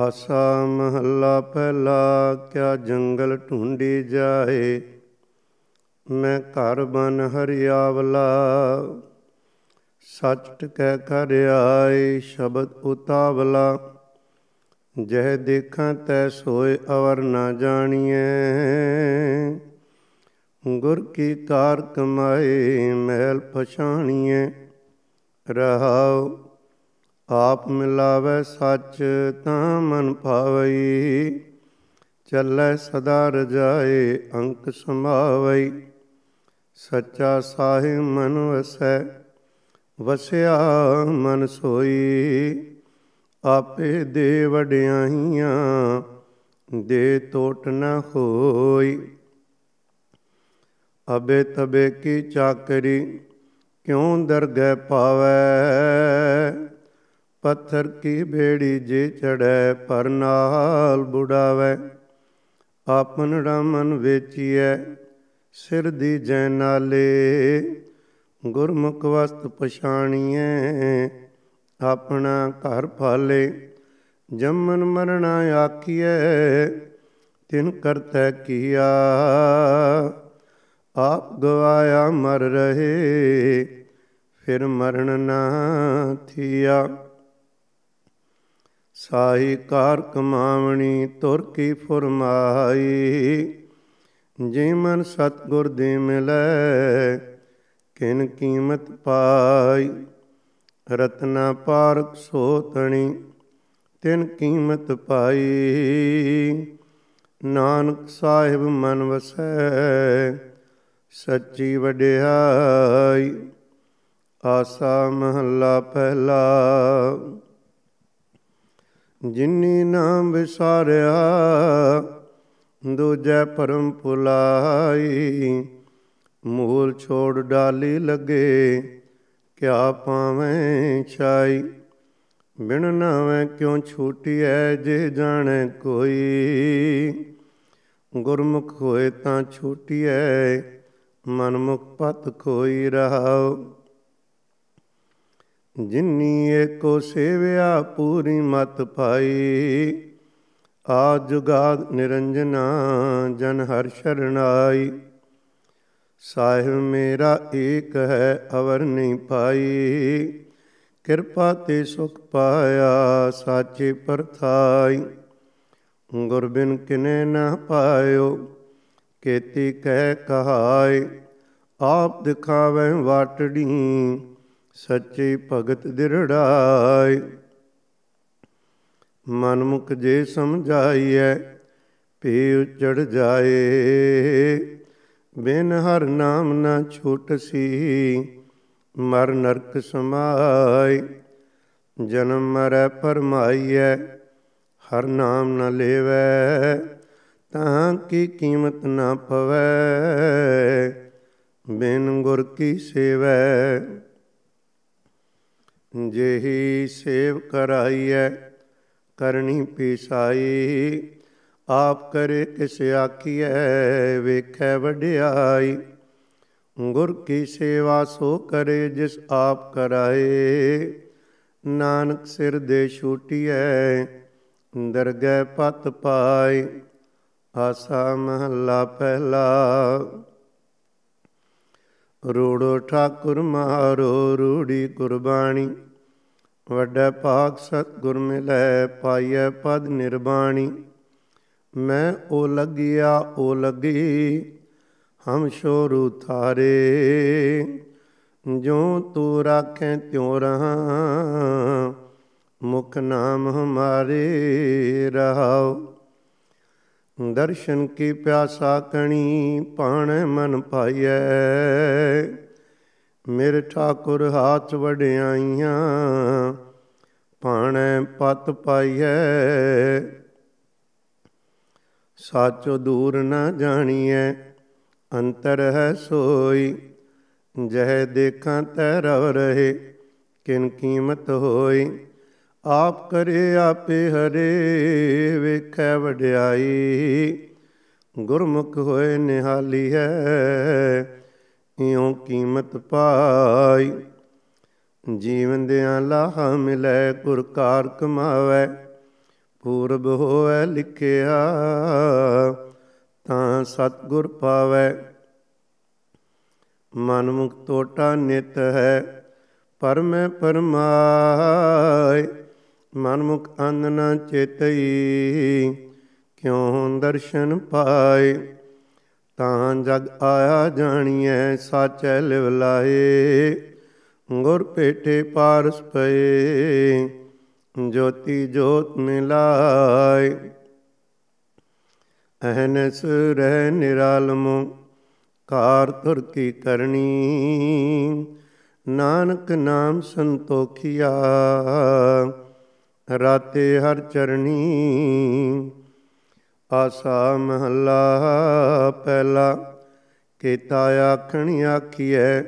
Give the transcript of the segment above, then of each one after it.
ਆਸਾ ਮਹੱਲਾ ਪਹਿਲਾ ਕਿਆ ਜੰਗਲ ਢੂੰਡੀ ਜਾਏ ਮੈਂ ਘਰ ਬਨ ਹਰਿਆਵਲਾ ਸਚ ਟਕੈ ਕਰ ਆਏ ਸ਼ਬਦ ਉਤਾਵਲਾ ਜਹ ਦੇਖਾਂ ਤੈ ਸੋਏ ਅਵਰ ਨਾ ਜਾਣੀਐ ਗੁਰ ਕੀ ਕਾਰ ਕਮਾਏ ਮਹਿਲ ਪਛਾਣੀਐ ਰਹਾਉ ਆਪ ਮਿਲਾਵੇ ਸੱਚ ਤਾਂ ਮਨ ਭਾਵਈ ਚੱਲੇ ਸਦਾ ਰਜਾਏ ਅੰਕ ਸਮਾਵਈ ਸੱਚਾ ਸਾਹਿਬ ਮਨ ਵਸੈ ਵਸਿਆ ਮਨ ਸੋਈ ਆਪੇ ਦੇ ਵਡਿਆਈਆਂ ਦੇ ਟੋਟ ਨ ਹੋਈ ਅਬੇ ਤਬੇ ਕੀ ਚਾਕਰੀ ਕਿਉਂ ਦਰਗਹਿ ਪਾਵੇ ਪੱਥਰ ਕੀ ਬੇੜੀ ਜੇ ਚੜੈ ਪਰ ਨਾਲ ਬੁੜਾਵੇ ਆਪਨ ਰਮਨ ਵੇਚੀਐ ਸਿਰ ਦੀ ਜੈ ਨਾਲੇ ਗੁਰਮੁਖ ਵਸਤ ਪਛਾਣੀਐ ਆਪਣਾ ਘਰ ਫਾਲੇ ਜੰਮਨ ਮਰਣਾ ਆਕੀਐ ਤਿਨ ਕਰਤੈ ਕੀਆ ਆਪ ਗਵਾਇਆ ਮਰ ਰਹੇ ਫਿਰ ਮਰਨ ਨਾ ਥੀਆ ਸਾਹੀ ਕਾਰ ਕਮਾਵਣੀ ਤੁਰ ਕੀ ਫਰਮਾਈ ਜੇ ਮਨ ਸਤਗੁਰ ਦੇ ਮਿਲੈ ਕਿਨ ਕੀਮਤ ਪਾਈ ਰਤਨਾ ਪਾਰਕ ਸੋਤਣੀ ਤਿਨ ਕੀਮਤ ਪਾਈ ਨਾਨਕ ਸਾਹਿਬ ਮਨ ਵਸੈ ਸੱਚੀ ਵਡਿਆਈ ਆਸਾ ਮਹੱਲਾ ਪਹਿਲਾ ਜਿਨੀ ਨਾਮ ਵਿਸਾਰਿਆ ਦੂਜੈ ਪਰਮ ਪੁਲਾਈ ਮੂਲ ਛੋੜ ਡਾਲੀ ਲਗੇ ਕਿਆ ਪਾਵੇਂ ਛਾਈ ਬਿਨ ਨਾਵੇਂ ਕਿਉ ਐ ਜੇ ਜਾਣੈ ਕੋਈ ਗੁਰਮੁਖ ਹੋਏ ਤਾਂ ਐ ਮਨਮੁਖ ਪਤ ਕੋਈ ਰਹਾਉ ਜਿੰਨੀ ਏਕੋ ਸੇਵਿਆ ਪੂਰੀ ਮਤ ਪਾਈ ਆ ਜੁਗਾ ਨਿਰੰਜਨਾ ਜਨ ਹਰ ਸ਼ਰਣਾਈ ਸਾਹਿਬ ਮੇਰਾ ਏਕ ਹੈ ਅਵਰ ਨਹੀਂ ਪਾਈ ਕਿਰਪਾ ਤੇ ਸੁਖ ਪਾਇਆ ਸਾਚੇ ਪਰਥਾਈ ਗੁਰ ਬਿਨ ਕਿਨੇ ਨਾ ਪਾਇਓ ਕੇਤੀ ਕਹਿ ਕਹਾਈ ਆਪ ਦਿਖਾਵੇਂ ਵਾਟੜੀ ਸੱਚੇ ਭਗਤ ਦਿਰੜਾਈ ਮਨਮੁਖ ਜੇ ਸਮਝਾਈਐ ਭੇ ਉਚੜ ਜਾਏ ਬਿਨ ਹਰ ਨਾਮ ਨਾ ਛੁਟਸੀ ਮਰ ਨਰਕ ਸਮਾਈ ਜਨਮ ਮਰੈ ਪਰਮਾਈਐ ਹਰ ਨਾਮ ਨ ਲੇਵੈ ਤਾਂ ਕੀ ਕੀਮਤ ਨਾ ਪਵੈ ਬਿਨ ਗੁਰ ਕੀ ਸੇਵੈ ਜਿਹੀ ਸੇਵ ਕਰਾਈਐ ਕਰਨੀ ਪੀਸਾਈ ਆਪ ਕਰੇ ਕਿਸ ਆਖੀਐ ਵੇਖੈ ਵਡਿਆਈ ਗੁਰ ਕੀ ਸੇਵਾ ਸੋ ਕਰੇ ਜਿਸ ਆਪ ਕਰਾਏ ਨਾਨਕ ਸਿਰ ਦੇ ਛੂਟੀਐ ਦਰਗਹਿ ਪਤ ਪਾਈ ਆਸਾ ਮਹੱਲਾ ਪਹਿਲਾ ਰੋੜੋ ਠਾਕੁਰ ਮਾਰੋ ਰੂੜੀ ਗੁਰਬਾਣੀ ਵੱਡਾ ਭਾਗ ਸਤਗੁਰ ਮਿਲੈ ਪਾਈਐ ਪਦ ਨਿਰਬਾਣੀ ਮੈਂ ਉਹ ਲੱਗਿਆ ਉਹ ਲੱਗੀ ਹਮ ਸ਼ੋਰੂ ਥਾਰੇ ਜੋ ਤੂੰ ਰਾਖੈ ਤਿਉ ਰਹਾ ਮੁਖ ਨਾਮ ਹਮਾਰੇ ਰਹਾਓ ਦਰਸ਼ਨ ਕੀ ਪਿਆਸਾ ਕਣੀ ਪਾਣ ਮਨ ਪਾਈਐ ਮੇਰੇ ਠਾਕੁਰ ਹਾਥ ਵਡਿਆਈਆਂ ਪਾਣੈ ਪਤ ਪਾਈਐ ਸਾਚੋ ਦੂਰ ਨਾ ਜਾਣੀਐ ਅੰਤਰ ਹੈ ਸੋਈ ਜਹ ਦੇਖਾਂ ਤੈ ਰਵ ਰਹੇ ਕਿਨ ਕੀਮਤ ਹੋਈ ਆਪ ਕਰੇ ਆਪੇ ਹਰੇ ਵੇਖੈ ਵਡਿਆਈ ਗੁਰਮੁਖ ਹੋਏ ਨਿਹਾਲੀ ਹੈ ਇਉਂ ਕੀਮਤ ਪਾਈ ਜੀਵਨ ਦਿਆਂ ਲਾਹਾ ਮਿਲੇ ਗੁਰਕਾਰ ਕਮਾਵੇ ਪੂਰਬ ਹੋਵੇ ਲਿਖਿਆ ਤਾਂ ਸਤਗੁਰ ਪਾਵੇ ਮਨਮੁਖ ਟੋਟਾ ਨਿਤ ਹੈ ਪਰਮੇ ਮੈਂ ਪਰਮਾਏ ਮਨਮੁਖ ਅੰਨ ਨ ਚੇਤਈ ਕਿਉ ਦਰਸ਼ਨ ਪਾਏ ਤਾਂ ਜਗ ਆਇਆ ਜਾਣੀਐ ਸਾਚੈ ਲਿਵ ਲਾਏ ਗੁਰ ਭੇਟੇ ਪਾਰਸ ਪਏ ਜੋਤੀ ਜੋਤ ਮਿਲਾਏ ਅਹਨਸ ਰਹਿ ਨਿਰਾਲਮ ਕਾਰ ਤੁਰ ਕੀ ਕਰਨੀ ਨਾਨਕ ਨਾਮ ਸੰਤੋਖਿਆ ਰਾਤੇ ਹਰ ਚਰਣੀ ਆਸਾ ਮਹੱਲਾ ਪਹਿਲਾ ਕੀਤਾ ਆਖਣੀ ਆਖੀਐ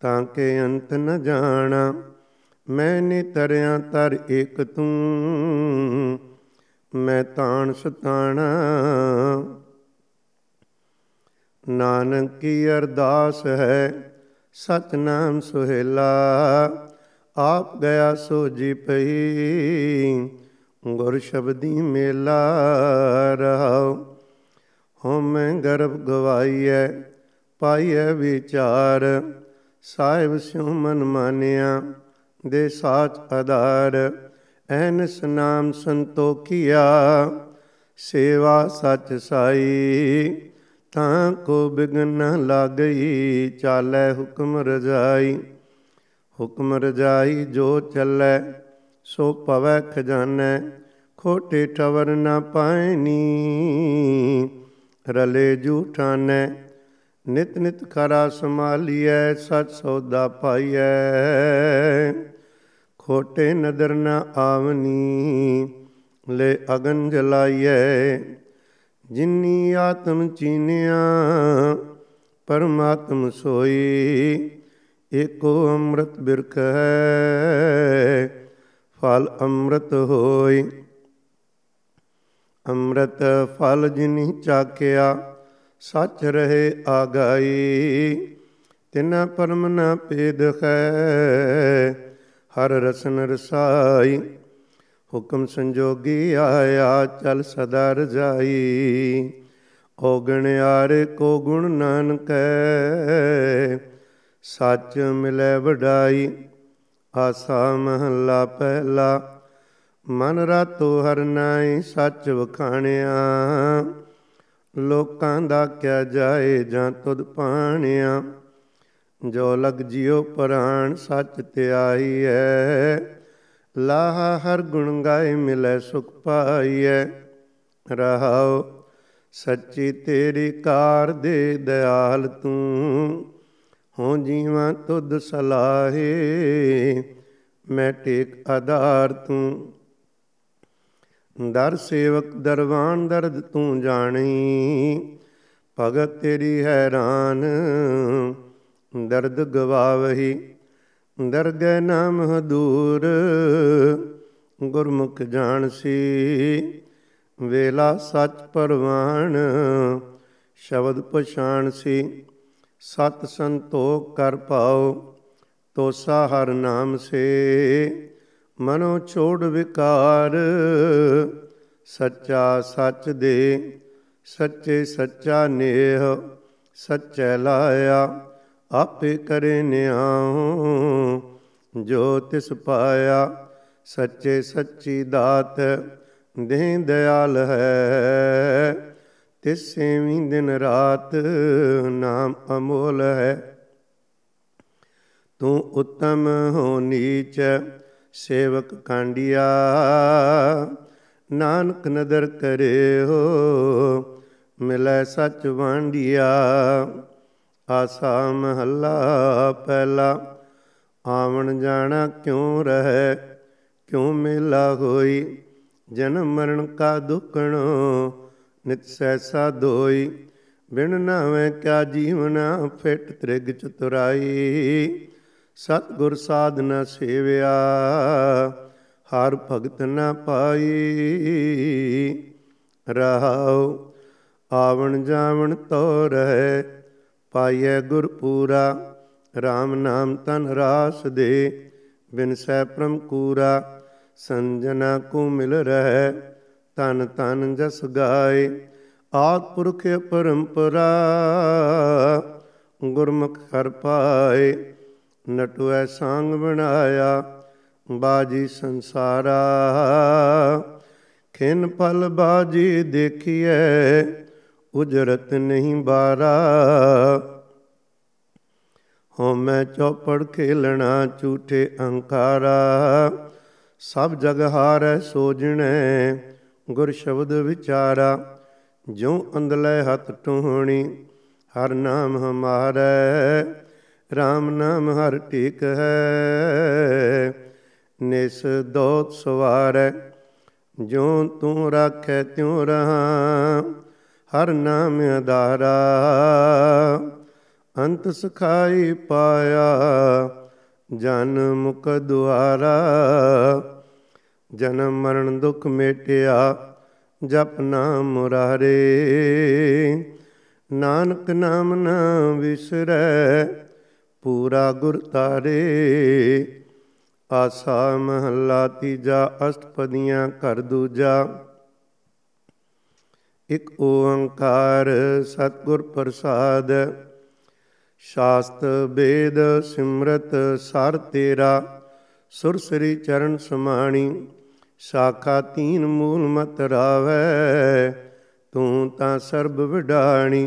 ਤਾਂ ਕਿ ਅੰਤ ਨ ਜਾਣਾ ਮੈਂ ਨੀ ਤਰਿਆ ਤਰ ਇਕ ਤੂੰ ਮੈਂ ਤਾਣ ਸਤਾਣਾ ਨਾਨਕ ਕੀ ਅਰਦਾਸ ਹੈ ਸਤਨਾਮ ਸੁਹੇਲਾ ਆਪ ਦਇਆ ਜੀ ਪਈ ਗੁਰ ਸ਼ਬਦੀ ਮੇਲਾ ਰਹਾਉ ਹਮ ਗਰਭ ਗਵਾਈਐ ਪਾਈਐ ਵਿਚਾਰ ਸਾਹਿਬ ਸਿਉ ਮਨ ਮਾਨਿਆ ਦੇ ਸਾਚ ਆਧਾਰ ਐਨਸ ਨਾਮ ਸੰਤੋਖਿਆ ਸੇਵਾ ਸਚ ਸਾਈ ਤਾਂ ਕੋ ਬਿਗਨ ਲਾਗਈ ਚਾਲੈ ਹੁਕਮ ਰਜਾਈ ਹੁਕਮ ਰਜਾਈ ਜੋ ਚੱਲੈ ਸੋ ਪਵੈ ਖਜ਼ਾਨੈ ਖੋਟੇ ਟਵਰ ਨਾ ਪਾਇਨੀ ਰਲੇ ਝੂਠਾਨੈ ਨਿਤ ਨਿਤ ਖਰਾ ਸਮਾਲੀਐ ਸਤ ਸੌਦਾ ਪਾਈਐ ਖੋਟੇ ਨਦਰ ਨਾ ਆਵਨੀ ਲੈ ਅਗਨ ਜਲਾਈਐ ਜਿਨੀ ਆਤਮ ਚੀਨਿਆ ਪਰਮਾਤਮ ਸੋਈ ਏਕੋ ਅੰਮ੍ਰਿਤ ਬਿਰਖ ਹੈ ਫਲ ਅੰਮ੍ਰਿਤ ਹੋਈ ਅੰਮ੍ਰਿਤ ਫਲ ਜਿਨੀ ਚਾਕਿਆ ਸੱਚ ਰਹੇ ਆਗਾਈ ਤਿਨਾ ਪਰਮ ਨ ਪੇਦ ਹੈ ਹਰ ਰਸਨ ਰਸਾਈ ਹੁਕਮ ਸੰਜੋਗੀ ਆਇਆ ਚਲ ਸਦਾ ਰਜਾਈ ਔਗਣਿਆਰ ਕੋ ਗੁਣ ਨਾਨਕੈ ਸੱਚ ਮਿਲੈ ਵਡਾਈ ਆਸਾ ਮਹੱਲਾ ਪਹਿਲਾ ਮਨ ਰਤੋ ਹਰ ਨਾਈ ਸੱਚ ਵਖਾਣਿਆ ਲੋਕਾਂ ਦਾ ਕਿਆ ਜਾਏ ਜਾਂ ਤੁਧ ਪਾਣਿਆ ਜੋ ਲਗ ਜਿਉ ਪ੍ਰਾਣ ਸੱਚ ਆਈ ਐ ਲਾਹ ਹਰ ਗੁਣ ਗਾਏ ਮਿਲੈ ਸੁਖ ਪਾਈਐ ਰਹਾਉ ਸੱਚੀ ਤੇਰੀ ਕਾਰ ਦੇ ਦਇਆਲ ਤੂੰ ਹੋ ਜੀਵਾਂ ਤੁਦ ਸਲਾਹੇ ਮੈਂ ਟੇਕ ਆਧਾਰ ਤੂੰ ਦਰ ਸੇਵਕ ਦਰਵਾਨ ਦਰਦ ਤੂੰ ਜਾਣੀ ਭਗਤ ਤੇਰੀ ਹੈਰਾਨ ਦਰਦ ਗਵਾਵਹੀ ਦਰਦ ਨਾਮ ਦੂਰ ਗੁਰਮੁਖ ਜਾਣਸੀ ਵੇਲਾ ਸੱਚ ਪਰਵਾਨ ਸ਼ਬਦ ਪਛਾਣਸੀ ਸਤ ਸੰਤੋਖ ਕਰ ਪਾਉ ਤੋਸਾ ਹਰ ਨਾਮ ਸੇ ਮਨੋ ਛੋੜ ਵਿਕਾਰ ਸੱਚਾ ਸੱਚ ਦੇ ਸੱਚੇ ਸੱਚਾ ਨੇਹ ਸੱਚੈ ਲਾਇਆ ਆਪੇ ਕਰੇ ਨਿਆਉ ਜੋ ਤਿਸ ਪਾਇਆ ਸੱਚੇ ਸੱਚੀ ਦਾਤ ਦੇ ਦਿਆਲ ਹੈ ਤਿਸ ਵੀ ਦਿਨ ਰਾਤ ਨਾਮ ਅਮੋਲ ਹੈ ਤੂੰ ਉਤਮ ਹੋ ਨੀਚ ਸੇਵਕ ਕਾਂਡਿਆ ਨਾਨਕ ਨਦਰ ਕਰੇ ਹੋ ਮਿਲੈ ਸੱਚ ਵਾਂਡਿਆ ਆਸਾ ਮਹੱਲਾ ਪਹਿਲਾ ਆਵਣ ਜਾਣਾ ਕਿਉ ਰਹਿ ਕਿਉ ਮਿਲਾ ਹੋਈ ਜਨਮ ਮਰਨ ਕਾ ਦੁਖਣੋ ਨਿਤ ਸੈਸਾ ਧੋਈ ਬਿਨ ਨਾਵੇਂ ਕਿਆ ਜੀਵਨਾ ਫਿੱਟ ਤ੍ਰਿਗ ਚਤੁਰਾਈ ਸਤ ਗੁਰ ਸਾਧਨਾ ਸੇਵਿਆ ਹਰ ਭਗਤ ਨਾ ਪਾਈ ਰਹਾਉ ਆਵਣ ਜਾਵਣ ਤੋ ਰਹਿ ਪਾਈਐ ਗੁਰ ਪੂਰਾ RAM ਨਾਮ ਤਨ ਰਾਸ ਦੇ ਬਿਨ ਸੈ ਪ੍ਰਮ ਕੂਰਾ ਸੰਜਨਾ ਕੋ ਮਿਲ ਰਹਿ ਤਨ ਤਨ ਜਸ ਗਾਏ ਆਦ ਪੁਰਖ ਪਰੰਪਰਾ ਗੁਰਮੁਖ ਕਰ ਪਾਏ ਨਟੁਐ ਸੰਗ ਬਣਾਇਆ ਬਾਜੀ ਸੰਸਾਰਾ ਖਿਨ ਪਲ ਬਾਜੀ ਦੇਖੀਐ ਉਜਰਤ ਨਹੀਂ ਬਾਰਾ ਹੋ ਮੈਂ ਚੌਪੜ ਖੇਲਣਾ ਝੂਠੇ ਅੰਕਾਰਾ ਸਭ ਜਗ ਹਾਰੈ ਸੋਜਣੈ ਗੁਰ ਸ਼ਬਦ ਵਿਚਾਰਾ ਜਿਉ ਅੰਦਲੇ ਹੱਥ ਟੂਹਣੀ ਹਰ ਨਾਮ ਹਮਾਰੈ RAM ਨਾਮ ਹਰ ਟਿਕ ਹੈ ਨਿਸ ਦੋਤ ਸਵਾਰੈ ਜਿਉ ਤੂੰ ਰਾਖੈ ਤਿਉ ਰਹਾ ਹਰ ਨਾਮ ਅਧਾਰਾ ਅੰਤ ਸਖਾਈ ਪਾਇਆ ਜਨ ਮੁਕ ਦੁਆਰਾ ਜਨਮ ਮਰਨ ਦੁਖ ਮੇਟਿਆ ਜਪ ਨਾਮ ਮੁਰਾਰੇ ਨਾਨਕ ਨਾਮ ਨਾ ਵਿਸਰੈ ਪੂਰਾ ਗੁਰ ਤਾਰੇ ਆਸਾ ਮਹਲਾ ਤੀਜਾ ਅਸ਼ਟਪਦੀਆਂ ਕਰ ਦੂਜਾ ਇਕ ਓੰਕਾਰ ਸਤਗੁਰ ਪ੍ਰਸਾਦ ਸ਼ਾਸਤ ਬੇਦ ਸਿਮਰਤ ਸਰ ਤੇਰਾ ਸੁਰ ਸ੍ਰੀ ਚਰਨ ਸਮਾਣੀ ਸਾਖਾ ਤੀਨ ਮੂਲ ਮਤ ਰਾਵੇ ਤੂੰ ਤਾਂ ਸਰਬ ਵਿਡਾਣੀ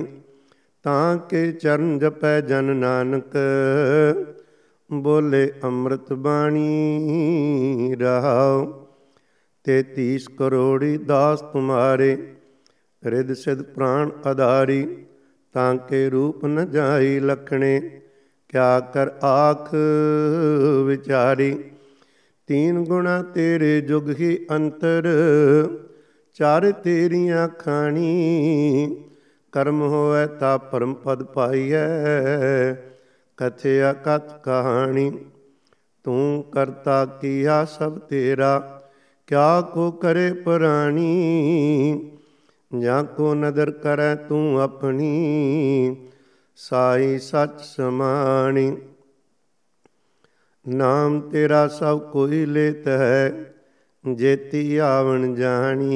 ਤਾਂ ਕੇ ਚਰਨ ਜਪੈ ਜਨ ਨਾਨਕ ਬੋਲੇ ਅੰਮ੍ਰਿਤ ਬਾਣੀ ਰਹਾਉ 33 ਕਰੋੜੀ ਦਾਸ ਤੁਮਾਰੇ ਰਿਦ ਸਿਧ ਪ੍ਰਾਣ ਆਧਾਰੀ ਤਾਂ ਕੇ ਰੂਪ ਨ ਜਾਈ ਲਖਣੇ ਕਿਆ ਕਰ ਆਖ ਵਿਚਾਰੀ ਤੀਨ ਗੁਣਾ ਤੇਰੇ ਜੁਗ ਹੀ ਅੰਤਰ ਚਾਰ ਤੇਰੀਆਂ ਖਾਣੀ ਕਰਮ ਹੋਵੇ ਤਾਂ ਪਰਮ ਪਦ ਪਾਈਐ ਕਥਿਆ ਕਥ ਕਹਾਣੀ ਤੂੰ ਕਰਤਾ ਕੀਆ ਸਭ ਤੇਰਾ ਕਿਆ ਕੋ ਕਰੇ ਪ੍ਰਾਣੀ ਜਾਂ ਕੋ ਨਦਰ ਕਰੈ ਤੂੰ ਆਪਣੀ ਸਾਈ ਸੱਚ ਸਮਾਣੀ ਨਾਮ ਤੇਰਾ ਸਭ ਕੋਈ ਲੇਤ ਹੈ ਜੇਤੀ ਆਵਣ ਜਾਣੀ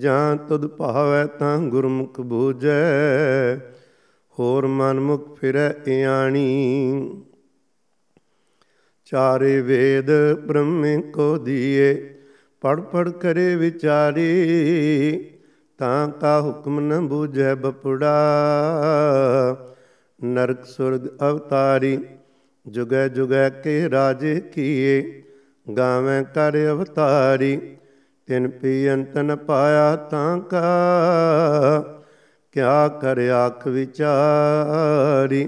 ਜਾਂ ਤੁਧ ਭਾਵੈ ਤਾਂ ਗੁਰਮੁਖ ਬੂਝੈ ਹੋਰ ਮਨਮੁਖ ਫਿਰੈ ਇਆਣੀ ਚਾਰੇ ਵੇਦ ਬ੍ਰਹਮ ਕੋ ਦੀਏ ਪੜ ਪੜ ਕਰੇ ਵਿਚਾਰੀ ਤਾਂ ਕਾ ਹੁਕਮ ਨ ਬੂਝੈ ਬਪੜਾ ਨਰਕ ਸੁਰਗ ਅਵਤਾਰੀ ਜੁਗੈ ਜੁਗੈ ਕੇ ਰਾਜ ਕੀਏ ਗਾਵੇਂ ਕਰ ਅਵਤਾਰੀ ਤਿਨ ਪੀ ਅੰਤਨ ਪਾਇਆ ਤਾਂ ਕਾ ਕਿਆ ਕਰ ਆਖ ਵਿਚਾਰੀ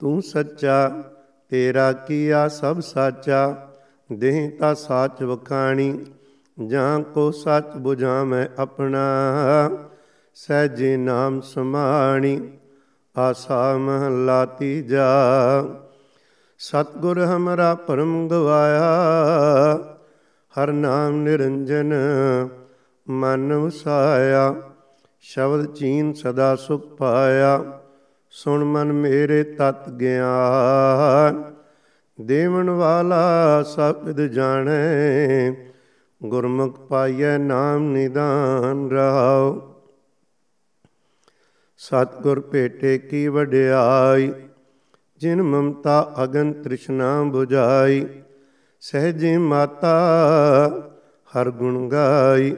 ਤੂੰ ਸੱਚਾ ਤੇਰਾ ਕੀਆ ਸਭ ਸਾਚਾ ਦੇਹ ਤਾ ਸਾਚ ਵਖਾਣੀ ਜਾਂ ਕੋ ਸੱਚ ਮੈਂ ਆਪਣਾ ਸਹਿਜੇ ਨਾਮ ਸਮਾਣੀ ਆਸਾ ਮਹਲਾ ਤੀਜਾ ਸਤਗੁਰ ਹਮਰਾ ਪਰਮ ਗਵਾਇਆ ਹਰ ਨਾਮ ਨਿਰੰਜਨ ਮਨ ਵਸਾਇਆ ਸ਼ਬਦ ਚੀਨ ਸਦਾ ਸੁਖ ਪਾਇਆ ਸੁਣ ਮਨ ਮੇਰੇ ਤਤ ਗਿਆਨ ਦੇਵਨ ਵਾਲਾ ਸਬਦ ਜਾਣੈ ਗੁਰਮੁਖ ਪਾਈਐ ਨਾਮ ਨਿਦਾਨ ਰਹਾਉ ਸਤਗੁਰ ਭੇਟੇ ਕੀ ਵਡਿਆਈ ਜਿਨ ਮਮਤਾ ਅਗਨ ਤ੍ਰਿਸ਼ਨਾ 부ਝਾਈ ਸਹਜੇ ਮਾਤਾ ਹਰ ਗੁਣ ਗਾਈ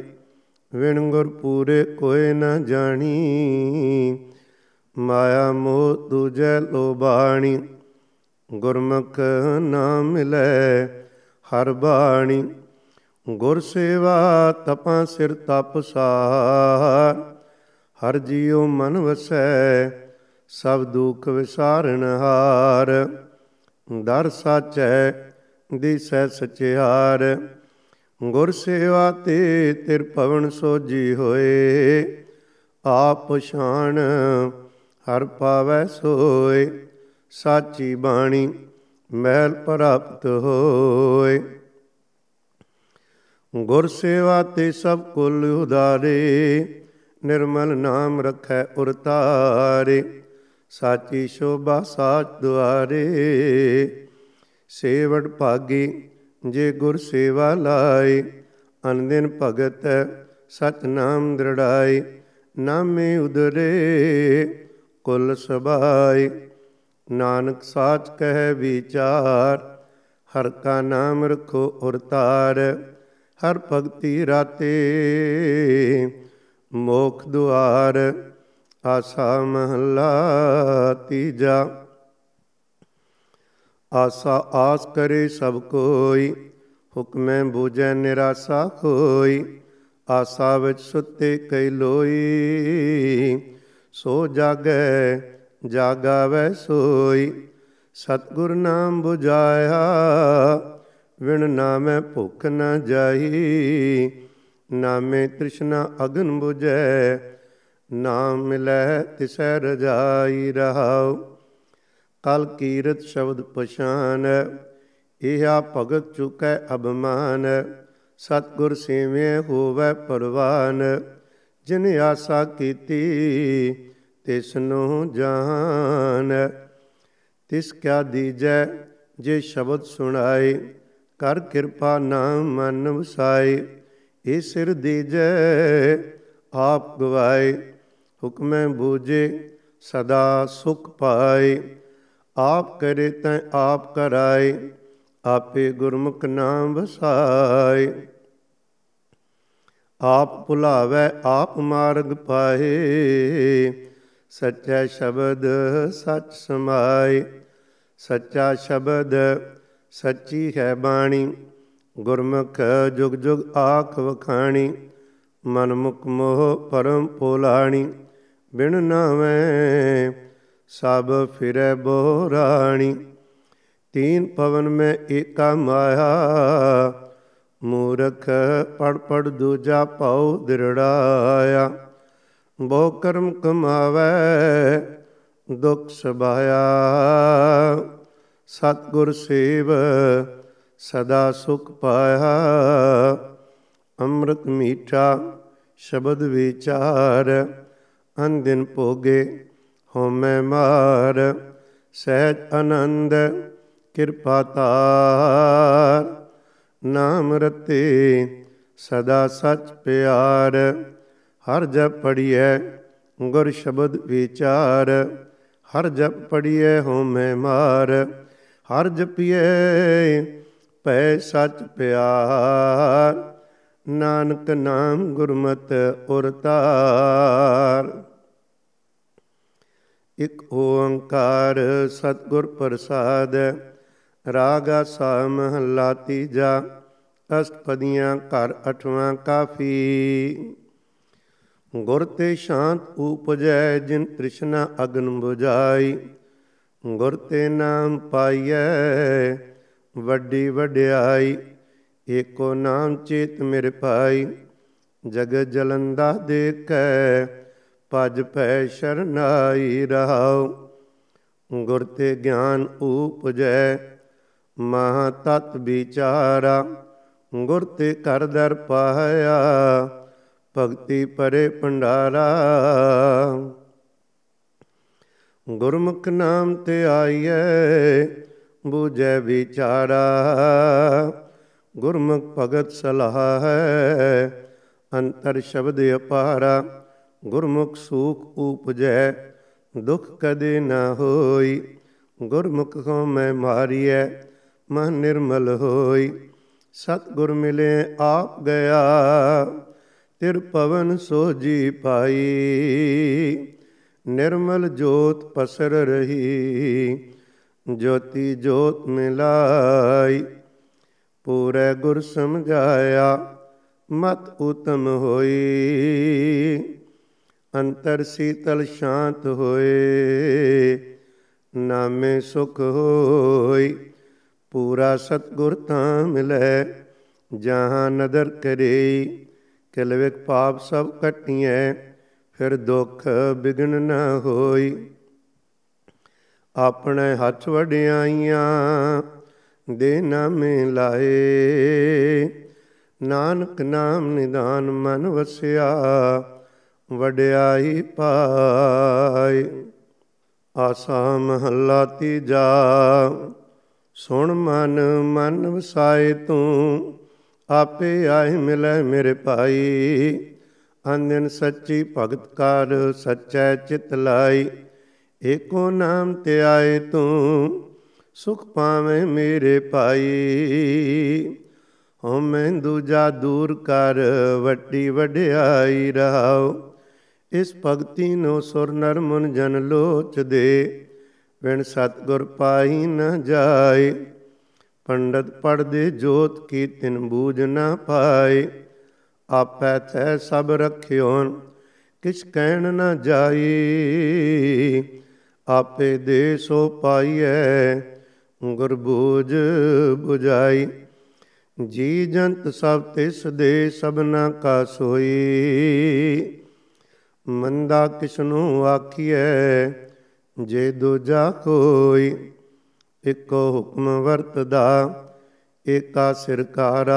ਵਿਣ ਗੁਰ ਪੂਰੇ ਕੋਏ ਨ ਜਾਣੀ ਮਾਇਆ ਮੋਹ ਦੂਜੈ ਲੋਬਾਣੀ ਗੁਰਮੁਖ ਨਾ ਮਿਲੇ ਹਰ ਬਾਣੀ ਗੁਰ ਸੇਵਾ ਤਪਾਂ ਸਿਰ ਤਪਸਾ ਹਰ ਜੀਉ ਮਨ ਵਸੈ ਸਭ ਦੁੱਖ ਵਿਸਾਰਨ ਹਾਰ ਦਰ ਸਾਚੈ ਦਿਸੈ ਸਚਿਆਰ ਗੁਰ ਸੇਵਾ ਤੇ ਤਿਰ ਭਵਨ ਸੋਜੀ ਹੋਏ ਆਪ ਸ਼ਾਨ ਹਰ ਪਾਵੈ ਸੋਏ ਸਾਚੀ ਬਾਣੀ ਮਹਿਲ ਪ੍ਰਾਪਤ ਹੋਏ ਗੁਰ ਸੇਵਾ ਤੇ ਸਭ ਕੁਲ ਉਦਾਰੇ ਨਿਰਮਲ ਨਾਮ ਰਖੈ ਉਰਤਾਰੇ ਸਾਚੀ ਸ਼ੋਭਾ ਸਾਚ ਦੁਆਰੇ ਸੇਵਟ ਭਾਗੀ ਜੇ ਗੁਰ ਸੇਵਾ ਲਾਏ ਦਿਨ ਭਗਤ ਸਤ ਨਾਮ ਦ੍ਰਿੜਾਏ ਨਾਮੇ ਉਦਰੇ ਕੁਲ ਸਬਾਈ ਨਾਨਕ ਸਾਚ ਕਹਿ ਵਿਚਾਰ ਹਰ ਕਾ ਨਾਮ ਰਖੋ ਉਰਤਾਰ ਹਰ ਭਗਤੀ ਰਾਤੇ ਮੋਖ ਦੁਆਰ ਆਸਾ ਮਹਲਾ ਤੀਜਾ ਆਸਾ ਆਸ ਕਰੇ ਸਭ ਕੋਈ ਹੁਕਮੇ ਬੂਝੈ ਨਿਰਾਸਾ ਕੋਈ ਆਸਾ ਵਿੱਚ ਸੁੱਤੇ ਕਈ ਲੋਈ ਸੋ ਜਾਗੈ ਜਾਗਾਵੇ ਸੋਈ ਸਤਗੁਰ ਨਾਮ ਬੁਝਾਇਆ ਵਿਣ ਨਾਮੈ ਭੁੱਖ ਨਾ ਜਾਈ ਨਾਮੇ ਤ੍ਰਿਸ਼ਨਾ ਅਗਨ ਬੁਝੈ ਨਾਮ ਮਿਲੈ ਤਿਸੈ ਰਜਾਈ ਰਹਾਉ ਕਲ ਕੀਰਤ ਸ਼ਬਦ ਪਛਾਨ ਇਹਾ ਭਗਤ ਚੁਕੈ ਅਬਮਾਨ ਸਤਗੁਰ ਸੇਵੈ ਹੋਵੈ ਪਰਵਾਨ ਜਿਨ ਆਸਾ ਕੀਤੀ ਤਿਸਨੂੰ ਜਾਣ ਤਿਸ ਕਿਆ ਦੀਜੈ ਜੇ ਸ਼ਬਦ ਸੁਣਾਏ ਕਰ ਕਿਰਪਾ ਨਾਮ ਮਨ ਵਸਾਏ ਇਹ ਸਿਰ ਦੀਜੈ ਆਪ ਗਵਾਏ ਹੁਕਮੈ ਬੂਝੇ ਸਦਾ ਸੁਖ ਪਾਏ ਆਪ ਕਰੇ ਤੈ ਆਪ ਕਰਾਏ ਆਪੇ ਗੁਰਮੁਖ ਨਾਮ ਵਸਾਏ ਆਪ ਭੁਲਾਵੇ ਆਪ ਮਾਰਗ ਪਾਏ ਸੱਚਾ ਸ਼ਬਦ ਸੱਚ ਸਮਾਏ ਸੱਚਾ ਸ਼ਬਦ ਸੱਚੀ ਹੈ ਬਾਣੀ ਗੁਰਮੁਖ ਜੁਗ ਜੁਗ ਆਖ ਵਖਾਣੀ ਮਨਮੁਖ ਮੋਹ ਪਰਮ ਪੋਲਾਣੀ ਬਿਨ ਨਾਵੇਂ ਸਭ ਫਿਰੈ ਬੋ ਰਾਣੀ ਤੀਨ ਪਵਨ ਮੈਂ ਏਕਾ ਮਾਇਆ ਮੂਰਖ ਪੜ ਪੜ ਦੂਜਾ ਪਾਉ ਦਿਰੜਾਇਆ ਬਹੁ ਕਰਮ ਕਮਾਵੇ ਦੁਖ ਸਭਾਇਆ ਸਤਗੁਰ ਸੇਵ ਸਦਾ ਸੁਖ ਪਾਇਆ ਅੰਮ੍ਰਿਤ ਮੀਠਾ ਸ਼ਬਦ ਵਿਚਾਰ ਅੰਦਿਨ ਭੋਗੇ ਹੋਮੈ ਮਾਰ ਸਹਿਜ ਆਨੰਦ ਕਿਰਪਾ ਤਾਰ ਨਾਮ ਰਤੇ ਸਦਾ ਸਚ ਪਿਆਰ ਹਰ ਜਪ ਪੜੀਐ ਗੁਰ ਸ਼ਬਦ ਵਿਚਾਰ ਹਰ ਜਪ ਪੜੀਐ ਹੋਮੈ ਮਾਰ ਹਰ ਜਪੀਐ ਪੈ ਸਚ ਪਿਆਰ ਨਾਨਕ ਨਾਮ ਗੁਰਮਤ ਉਰਤਾਰ ਇਕ ਓੰਕਾਰ ਸਤਗੁਰ ਪ੍ਰਸਾਦ ਰਾਗਾ ਸਾ ਮਹਲਾ ਤੀਜਾ ਅਸ਼ਟਪਦੀਆਂ ਘਰ ਅਠਵਾਂ ਕਾਫੀ ਗੁਰ ਤੇ ਸ਼ਾਂਤ ਉਪਜੈ ਜਿਨ ਤ੍ਰਿਸ਼ਨਾ ਅਗਨ ਬੁਝਾਈ ਗੁਰ ਤੇ ਨਾਮ ਪਾਈਐ ਵੱਡੀ ਵਡਿਆਈ ਏਕੋ ਨਾਮ ਚੇਤ ਮੇਰੇ ਭਾਈ ਜਗ ਜਲੰਦਾ ਦੇਖੈ ਪਜ ਪੈ ਸ਼ਰਨਾਈ ਰਹਾਉ ਗੁਰ ਤੇ ਗਿਆਨ ਉਪਜੈ ਮਹ ਤਤ ਵਿਚਾਰਾ ਗੁਰ ਤੇ ਕਰ ਦਰ ਪਾਇਆ ਭਗਤੀ ਪਰੇ ਪੰਡਾਰਾ ਗੁਰਮੁਖ ਨਾਮ ਤੇ ਆਈਐ ਬੂਝੈ ਵਿਚਾਰਾ ਗੁਰਮੁਖ ਭਗਤ ਸਲਾਹ ਹੈ ਅੰਤਰ ਸ਼ਬਦ ਅਪਾਰਾ ਗੁਰਮੁਖ ਸੂਖ ਉਪਜੈ ਦੁਖ ਕਦੇ ਨਾ ਹੋਈ ਗੁਰਮੁਖ ਹੋ ਮੈਂ ਮਾਰੀਐ ਮਨ ਨਿਰਮਲ ਹੋਈ ਸਤ ਗੁਰ ਮਿਲੇ ਆਪ ਗਿਆ ਤਿਰ ਪਵਨ ਸੋਜੀ ਪਾਈ ਨਿਰਮਲ ਜੋਤ ਪਸਰ ਰਹੀ ਜੋਤੀ ਜੋਤ ਮਿਲਾਈ ਪੂਰੇ ਗੁਰ ਸਮਝਾਇਆ ਮਤ ਉਤਮ ਹੋਈ ਅੰਤਰ ਸੀਤਲ ਸ਼ਾਂਤ ਹੋਏ ਨਾਮੇ ਸੁਖ ਹੋਈ ਪੂਰਾ ਸਤਗੁਰ ਤਾਂ ਮਿਲੈ ਜਹਾਂ ਨਦਰ ਕਰੇ ਕਿਲਵਿਕ ਪਾਪ ਸਭ ਕਟਿਏ ਫਿਰ ਦੁੱਖ ਬਿਗਨ ਨਾ ਹੋਈ ਆਪਣੇ ਹੱਥ ਵਡਿਆਈਆਂ ਦੇ ਨਾਮ ਲਾਏ ਨਾਨਕ ਨਾਮ ਨਿਦਾਨ ਮਨ ਵਸਿਆ ਵਡਿਆਈ ਪਾਇ ਆਸਾ ਮਹੱਲਾ ਤੀਜਾ ਸੁਣ ਮਨ ਮਨ ਵਸਾਏ ਤੂੰ ਆਪੇ ਆਏ ਮਿਲੈ ਮੇਰੇ ਭਾਈ ਅੰਨ ਸੱਚੀ ਭਗਤ ਕਾਰ ਸੱਚੈ ਚਿਤ ਲਾਈ ਏਕੋ ਨਾਮ ਤੇ ਆਏ ਤੂੰ ਸੁਖ ਪਾਵੇਂ ਮੇਰੇ ਭਾਈ ਹਉ ਮੈਂ ਦੂਜਾ ਦੂਰ ਕਰ ਵੱਡੀ ਵਡਿਆਈ ਰਹਾਉ ਇਸ ਭਗਤੀ ਨੂੰ ਸੁਰ ਨਰ ਮਨ ਜਨ ਲੋਚ ਦੇ ਵਿਣ ਸਤਗੁਰ ਪਾਈ ਨ ਜਾਏ ਪੰਡਤ ਪੜਦੇ ਜੋਤ ਕੀ ਤਿਨ ਬੂਝ ਨ ਪਾਏ ਆਪੈ ਤੈ ਸਭ ਰਖਿਓਨ ਕਿਛ ਕਹਿਣ ਨ ਜਾਏ ਆਪੇ ਦੇ ਸੋ ਪਾਈਐ ਗੁਰਬੂਜ ਬੁਝਾਈ ਜੀ ਜੰਤ ਸਭ ਤਿਸ ਦੇ ਸਭਨਾ ਕਾ ਸੋਈ ਮੰਦਾ ਨੂੰ ਆਖੀਐ ਜੇ ਦੂਜਾ ਕੋਈ ਇੱਕੋ ਹੁਕਮ ਵਰਤਦਾ ਏਕਾ ਸਰਕਾਰਾ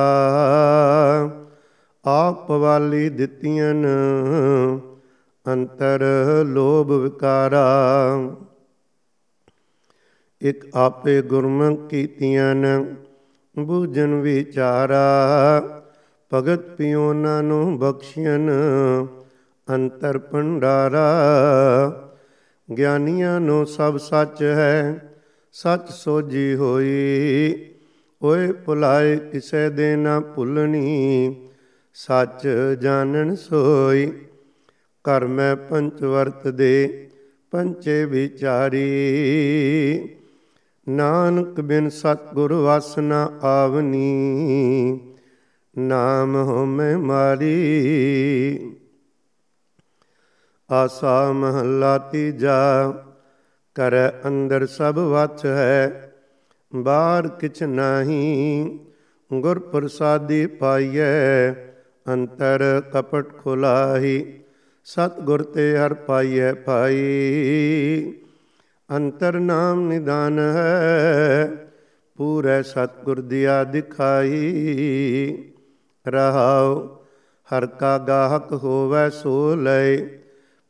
ਆਪ ਵਾਲੀ ਦਿੱਤੀਆਂ ਅੰਤਰ ਲੋਭ ਵਿਕਾਰਾ ਇਕ ਆਪੇ ਗੁਰਮੁਖ ਕੀਤੀਆਂ ਨ ਬੂਝਨ ਵਿਚਾਰਾ ਭਗਤ ਪਿਓ ਨਾ ਨੂੰ ਬਖਸ਼ਣ ਅੰਤਰ ਪੰਡਾਰਾ ਗਿਆਨੀਆਂ ਨੂੰ ਸਭ ਸੱਚ ਹੈ ਸੱਚ ਸੋਜੀ ਹੋਈ ਓਏ ਭੁਲਾਏ ਕਿਸੇ ਦੇ ਨਾ ਭੁੱਲਣੀ ਸੱਚ ਜਾਣਨ ਸੋਈ ਕਰਮੈ ਪੰਚ ਵਰਤ ਦੇ ਪੰਚੇ ਵਿਚਾਰੀ ਨਾਨਕ ਬਿਨ ਸਤਗੁਰ ਵਸ ਨਾ ਆਵਨੀ ਨਾਮ ਹੋਮੈ ਮਾਰੀ ਆਸਾ ਮਹੱਲਾ ਤੀਜਾ ਕਰ ਅੰਦਰ ਸਭ ਵਚ ਹੈ ਬਾਹਰ ਕਿਛ ਨਹੀਂ ਗੁਰ ਪ੍ਰਸਾਦੀ ਪਾਈਐ ਅੰਤਰ ਕਪਟ ਖੁਲਾਹੀ ਸਤ ਗੁਰ ਤੇ ਹਰ ਪਾਈਐ ਭਾਈ ਅੰਤਰ ਨਾਮ ਨਿਦਾਨ ਹੈ ਪੂਰੇ ਸਤਗੁਰ ਦਿਆ ਦਿਖਾਈ ਰਹਾਉ ਹਰ ਕਾ ਗਾਹਕ ਹੋਵੇ ਸੋ ਲੈ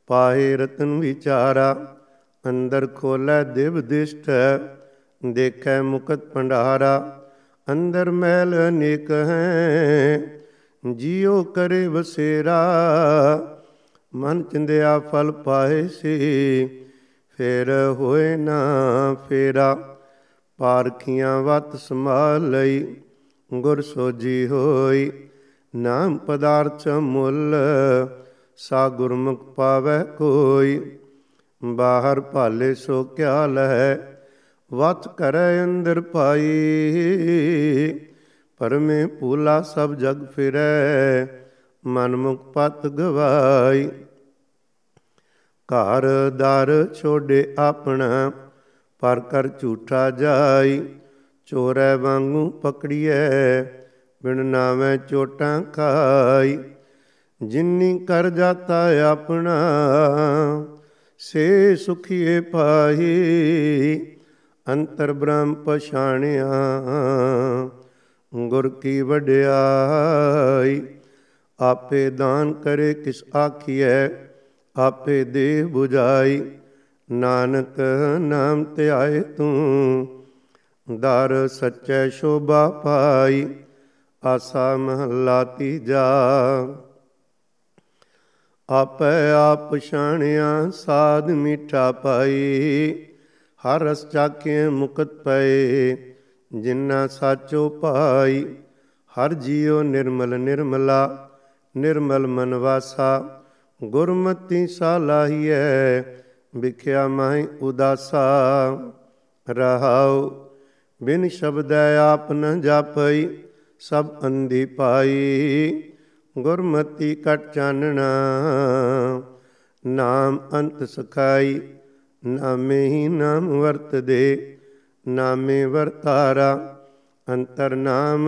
ਪਾਹੇ ਰਤਨ ਵਿਚਾਰਾ ਅੰਦਰ ਖੋਲੇ ਦਿਵ ਦਿਸ਼ਟ ਦੇਖੇ ਮੁਕਤ ਭੰਡਾਰਾ ਅੰਦਰ ਮਹਿਲ ਅਨੇਕ ਹੈ ਜੀਉ ਕਰੇ ਵਸੇਰਾ ਮਨ ਚਿੰਦਿਆ ਫਲ ਪਾਏ ਸੀ ਫਿਰ ਹੋਏ ਨਾ ਫੇਰਾ ਪਾਰਖੀਆਂ ਵਤ ਸੰਭਾਲ ਲਈ ਗੁਰ ਸੋਜੀ ਹੋਈ ਨਾਮ ਪਦਾਰਥ ਮੁੱਲ ਸਾ ਗੁਰਮੁਖ ਪਾਵੇ ਕੋਈ ਬਾਹਰ ਭਾਲੇ ਸੋ ਕਿਆ ਲਹਿ ਵਤ ਕਰੈ ਅੰਦਰ ਪਾਈ ਪਰਮੇ ਪੂਲਾ ਸਭ ਜਗ ਫਿਰੈ ਮਨਮੁਖ ਪਤ ਗਵਾਈ ਘਰ ਦਰ ਛੋੜੇ ਆਪਣਾ ਪਰ ਕਰ ਝੂਠਾ ਜਾਈ ਚੋਰੇ ਵਾਂਗੂ ਪਕੜੀਏ ਬਿਨ ਨਾਵੇਂ ਚੋਟਾਂ ਖਾਈ ਜਿੰਨੀ ਕਰ ਜਾਤਾ ਆਪਣਾ ਸੇ ਸੁਖੀਏ ਪਾਹੀ ਅੰਤਰ ਬ੍ਰਹਮ ਪਛਾਣਿਆ ਗੁਰ ਕੀ ਵਡਿਆਈ ਆਪੇ ਦਾਨ ਕਰੇ ਕਿਸ ਆਖੀਐ ਆਪੇ ਦੇਹ 부ਝਾਈ ਨਾਨਕ ਨਾਮ ਧਿਆਏ ਤੂੰ ਦਰ ਸੱਚੇ ਸ਼ੋਭਾ ਪਾਈ ਆਸਾ ਮਹਲਾ ਤੀਜਾ ਆਪੇ ਆਪ ਛਾਣਿਆ ਸਾਧ ਮਿੱਠਾ ਪਾਈ ਹਰ ਰਸ ਚਾਕੇ ਮੁਕਤ ਪਏ ਜਿੰਨਾ ਸਾਚੋ ਪਾਈ ਹਰ ਜੀਉ ਨਿਰਮਲ ਨਿਰਮਲਾ ਨਿਰਮਲ ਮਨ ਵਾਸਾ ਗੁਰਮਤੀ ਸਾਲਾਹੀਐ ਵਿਖਿਆ ਮਹਿ ਉਦਾਸਾ ਰਹਾਉ ਬਿਨ ਸ਼ਬਦੈ ਆਪ ਨ ਜਾਪਈ ਸਭ ਅੰਧੀ ਪਾਈ ਗੁਰਮਤੀ ਕਟ ਚਾਨਣਾ ਨਾਮ ਅੰਤ ਸਖਾਈ ਨਾਮੇ ਹੀ ਨਾਮ ਵਰਤ ਦੇ ਨਾਮੇ ਵਰਤਾਰਾ ਅੰਤਰ ਨਾਮ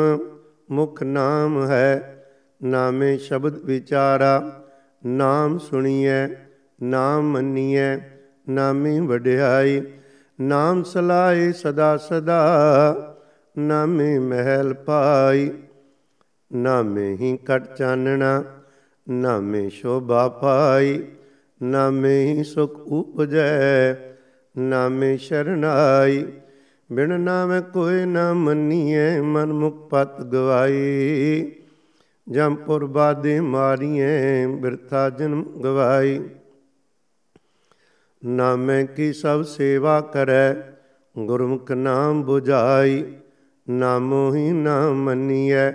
ਮੁਖ ਨਾਮ ਹੈ ਨਾਮੇ ਸ਼ਬਦ ਵਿਚਾਰਾ ਨਾਮ ਸੁਣੀਐ ਨਾਮ ਮੰਨੀਐ ਨਾਮੇ ਵਡਿਆਈ ਨਾਮ ਸਲਾਏ ਸਦਾ ਸਦਾ ਨਾਮੇ ਮਹਿਲ ਪਾਈ ਨਾਮੇ ਹੀ ਕਟ ਚਾਨਣਾ ਨਾਮੇ ਸ਼ੋਭਾ ਪਾਈ ਨਾਮੇ ਹੀ ਸੁਖ ਉਪਜੈ ਨਾਮੇ ਸ਼ਰਨਾਈ ਬਿਨ ਨਾਮੇ ਕੋਈ ਨਾ ਮੰਨੀਐ ਮਨ ਮੁਖ ਪਤ ਗਵਾਈ ਜੰਪੁਰ ਬਾਦੇ ਮਾਰੀਏ ਬਿਰਥਾ ਜਨਮ ਗਵਾਈ ਨਾਮੇ ਕੀ ਸਭ ਸੇਵਾ ਕਰੈ ਗੁਰਮੁਖ ਨਾਮ 부ਝਾਈ ਨਾਮੋ ਹੀ ਨਾਮ ਮੰਨੀਐ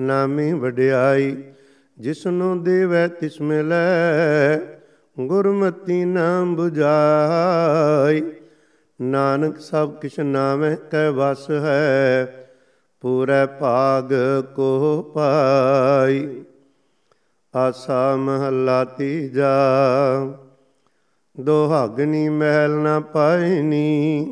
ਨਾਮੇ ਵਡਿਆਈ ਜਿਸਨੂੰ ਦੇਵੈ ਤਿਸ ਮਿਲੈ ਗੁਰਮਤੀ ਨਾਮ 부ਝਾਈ ਨਾਨਕ ਸਭ ਕਿਛ ਨਾਮੈ ਕੈ ਵਸ ਹੈ ਪੂਰੇ ਭਾਗ ਕੋ ਪਾਈ ਆਸਾ ਮਹੱਲਾ ਤੀਜਾ ਦੁਹਾਗਨੀ ਮਹਿਲ ਨਾ ਪਾਇਨੀ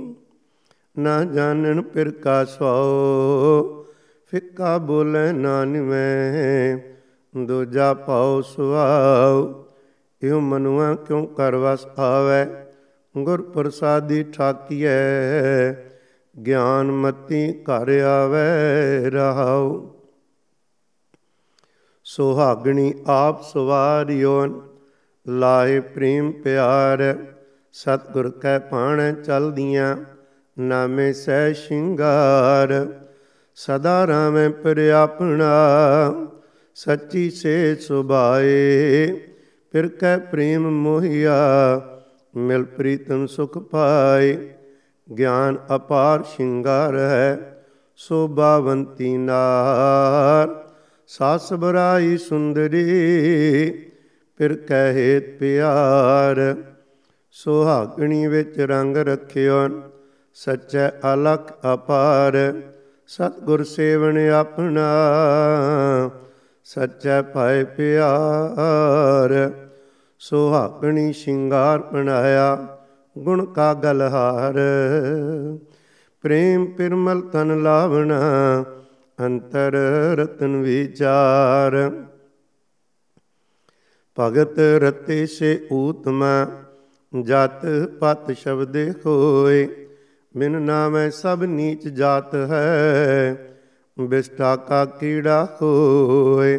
ਨਾ ਜਾਣਨ ਪਿਰ ਕਾ ਸੋ ਫਿੱਕਾ ਬੋਲੇ ਨਾਨਵੇਂ ਦੂਜਾ ਪਾਉ ਸੁਆਉ ਇਉ ਮਨੁਆ ਕਿਉ ਕਰ ਵਸ ਆਵੇ ਗੁਰ ਪ੍ਰਸਾਦੀ ਠਾਕੀਏ ਗਿਆਨ ਮਤੀ ਘਰ ਆਵੇ ਰਹਾਉ ਸੁਹਾਗਣੀ ਆਪ ਸਵਾਰਿਓਨ ਲਾਏ ਪ੍ਰੇਮ ਪਿਆਰ ਸਤਗੁਰ ਕੈ ਪਾਣ ਚਲਦੀਆਂ ਨਾਮੇ ਸਹਿ ਸ਼ਿੰਗਾਰ ਸਦਾ ਰਾਮੈ ਪਰ ਆਪਣਾ ਸੱਚੀ ਸੇ ਸੁਭਾਏ ਫਿਰ ਕੈ ਪ੍ਰੇਮ ਮੋਹਿਆ ਮਿਲ ਪ੍ਰੀਤਮ ਸੁਖ ਪਾਏ ਗਿਆਨ ਅਪਾਰ ਸ਼ਿੰਗਾਰ ਹੈ ਸੋਭਾਵੰਤੀ ਨਾਰ ਸਾਸ ਬਰਾਈ ਸੁੰਦਰੀ ਫਿਰ ਕਹੇ ਪਿਆਰ ਸੁਹਾਗਣੀ ਵਿੱਚ ਰੰਗ ਰੱਖਿਓ ਸੱਚੇ ਅਲਖ ਅਪਾਰ ਸਤਗੁਰ ਸੇਵਣ ਆਪਣਾ ਸੱਚੇ ਪਾਇ ਪਿਆਰ ਸੁਹਾਗਣੀ ਸ਼ਿੰਗਾਰ ਬਣਾਇਆ ਗੁਣ ਕਾ ਗਲਹਾਰ ਪ੍ਰੇਮ ਪਿਰਮਲ ਤਨ ਲਾਵਣਾ ਅੰਤਰ ਰਤਨ ਵਿਚਾਰ ਭਗਤ ਰਤੇ ਸੇ ਊਤਮ ਜਤ ਪਤ ਸ਼ਬਦੇ ਹੋਏ ਮਿਨ ਨਾਮੈ ਸਭ ਨੀਚ ਜਾਤ ਹੈ ਬਿਸਟਾ ਕਾ ਕੀੜਾ ਹੋਏ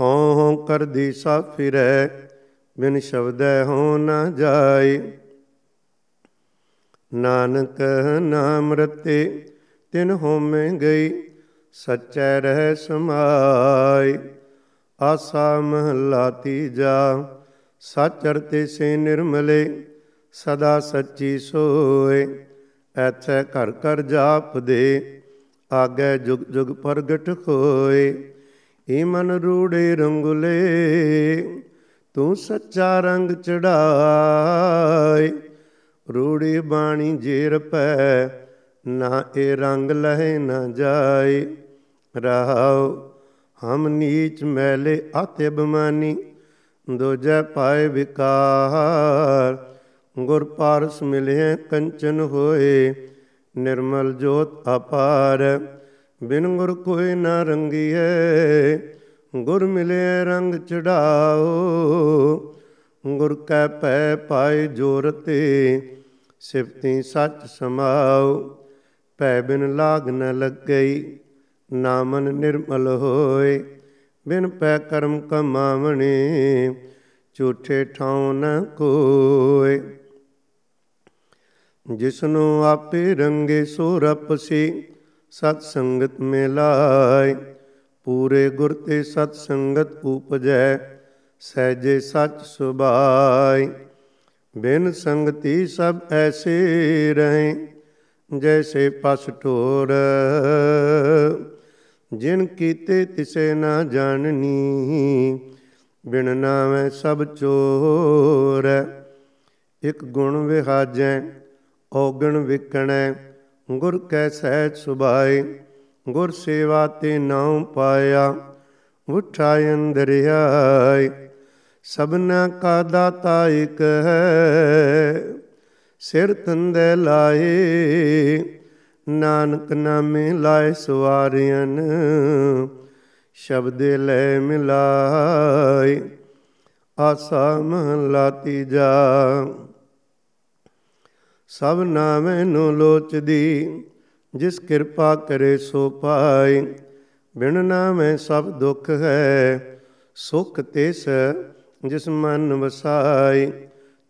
ਹਉ ਹਉ ਕਰਦੀ ਸਾ ਫਿਰੈ ਬਿਨ ਸ਼ਬਦੈ ਹੋ ਨਾ ਜਾਏ ਨਾਨਕ ਨਾਮ ਰਤੇ ਤਿਨ ਹੋਮੈ ਗਈ ਸਚੈ ਰਹਿ ਸਮਾਈ ਆਸਾ ਮਹਲਾ ਤੀਜਾ ਸਚ ਰਤੇ ਸੇ ਨਿਰਮਲੇ ਸਦਾ ਸੱਚੀ ਸੋਏ ਐਥੈ ਘਰ ਘਰ ਜਾਪ ਦੇ ਆਗੇ ਜੁਗ ਜੁਗ ਪ੍ਰਗਟ ਹੋਏ ਈ ਮਨ ਰੂੜੇ ਰੰਗੁਲੇ ਤੂੰ ਸੱਚਾ ਰੰਗ ਚੜਾਏ ਰੂੜੀ ਬਾਣੀ ਜੇਰ ਪੈ ਨਾ ਇਹ ਰੰਗ ਲਹੇ ਨਾ ਜਾਏ ਰਹਾਉ ਹਮ ਨੀਚ ਮੈਲੇ ਆਤੇ ਬਮਾਨੀ ਦੋਜੈ ਪਾਏ ਵਿਕਾਰ ਗੁਰ ਪਾਰਸ ਮਿਲੇ ਕੰਚਨ ਹੋਏ ਨਿਰਮਲ ਜੋਤ ਅਪਾਰ ਬਿਨ ਗੁਰ ਕੋਈ ਨਾ ਰੰਗੀਏ ਗੁਰ ਮਿਲੇ ਰੰਗ ਚੜਾਓ ਗੁਰ ਕੈ ਪੈ ਪਾਏ ਜੋਰ ਤੇ ਸਿਫਤੀ ਸੱਚ ਸਮਾਓ ਪੈ ਬਿਨ ਲਾਗ ਨ ਲੱਗਈ ਨਾਮਨ ਨਿਰਮਲ ਹੋਏ ਬਿਨ ਪੈ ਕਰਮ ਕਮਾਵਣੇ ਝੂਠੇ ਠਾਉ ਨ ਕੋਏ ਜਿਸਨੂੰ ਆਪੇ ਰੰਗੇ ਸੋ ਰਪਸੀ ਸਤ ਸੰਗਤ ਮਿਲਾਏ ਪੂਰੇ ਗੁਰ ਤੇ ਸਤ ਸੰਗਤ ਉਪਜੈ ਸਹਿਜੇ ਸਚ ਸੁਭਾਈ ਬਿਨ ਸੰਗਤੀ ਸਭ ਐਸੇ ਰਹੇ ਜੈਸੇ ਪਸ ਢੋਰ ਜਿਨ ਕੀਤੇ ਤਿਸੇ ਨਾ ਜਾਣਨੀ ਬਿਨ ਨਾਮੈ ਸਭ ਚੋਰ ਇਕ ਗੁਣ ਵਿਹਾਜੈ ਔਗਣ ਵਿਕਣੈ ਗੁਰ ਕੈ ਸਹਿਜ ਸੁਭਾਈ ਗੁਰ ਸੇਵਾ ਤੇ ਨਾਉ ਪਾਇਆ ਉਠਾਇ ਅੰਦਰਿਆਇ ਸਭਨਾ ਕਾ ਦਾਤਾ ਇਕ ਹੈ ਸਿਰ ਤੰਦੇ ਲਾਏ ਨਾਨਕ ਨਾਮੇ ਲਾਇ ਸਵਾਰਿਆਂ ਸ਼ਬਦ ਲੈ ਮਿਲਾਏ ਆਸਾ ਮਹਲਾ ਤੀਜਾ ਸਭ ਨਾਮੈ ਨੂੰ ਲੋਚਦੀ ਜਿਸ ਕਿਰਪਾ ਕਰੇ ਸੋ ਪਾਈ ਬਿਨ ਨਾਮੇ ਸਭ ਦੁੱਖ ਹੈ ਸੁਖ ਤਿਸ ਜਿਸ ਮਨ ਵਸਾਈ